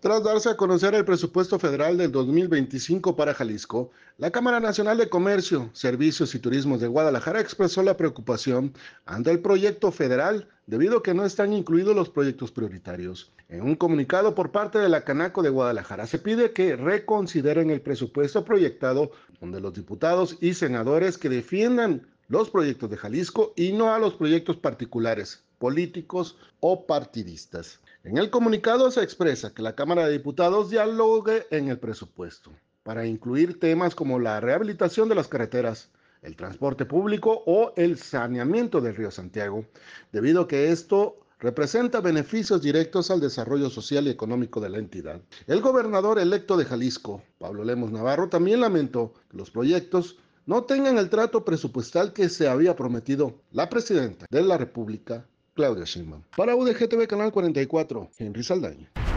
Tras darse a conocer el presupuesto federal del 2025 para Jalisco, la Cámara Nacional de Comercio, Servicios y Turismo de Guadalajara expresó la preocupación ante el proyecto federal debido a que no están incluidos los proyectos prioritarios. En un comunicado por parte de la Canaco de Guadalajara se pide que reconsideren el presupuesto proyectado donde los diputados y senadores que defiendan los proyectos de Jalisco y no a los proyectos particulares, políticos o partidistas. En el comunicado se expresa que la Cámara de Diputados dialogue en el presupuesto para incluir temas como la rehabilitación de las carreteras, el transporte público o el saneamiento del río Santiago, debido a que esto representa beneficios directos al desarrollo social y económico de la entidad. El gobernador electo de Jalisco, Pablo Lemos Navarro, también lamentó que los proyectos no tengan el trato presupuestal que se había prometido la presidenta de la República, Claudia Sheinbaum. Para UDGTV Canal 44, Henry Saldaña.